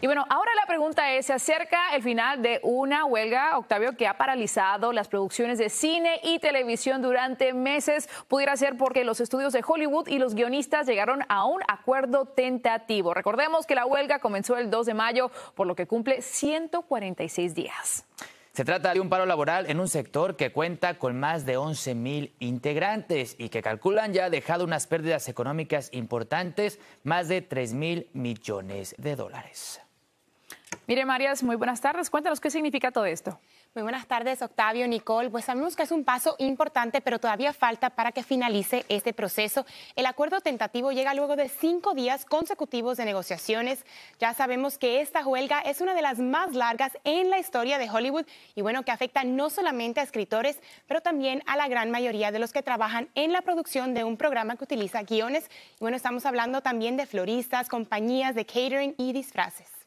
Y bueno, ahora la pregunta es, se acerca el final de una huelga, Octavio, que ha paralizado las producciones de cine y televisión durante meses. Pudiera ser porque los estudios de Hollywood y los guionistas llegaron a un acuerdo tentativo. Recordemos que la huelga comenzó el 2 de mayo, por lo que cumple 146 días. Se trata de un paro laboral en un sector que cuenta con más de 11 mil integrantes y que calculan ya ha dejado unas pérdidas económicas importantes, más de 3 mil millones de dólares. Mire, Marias, muy buenas tardes. Cuéntanos qué significa todo esto. Muy buenas tardes, Octavio, Nicole. Pues sabemos que es un paso importante, pero todavía falta para que finalice este proceso. El acuerdo tentativo llega luego de cinco días consecutivos de negociaciones. Ya sabemos que esta huelga es una de las más largas en la historia de Hollywood y bueno, que afecta no solamente a escritores, pero también a la gran mayoría de los que trabajan en la producción de un programa que utiliza guiones. Y bueno, estamos hablando también de floristas, compañías de catering y disfraces.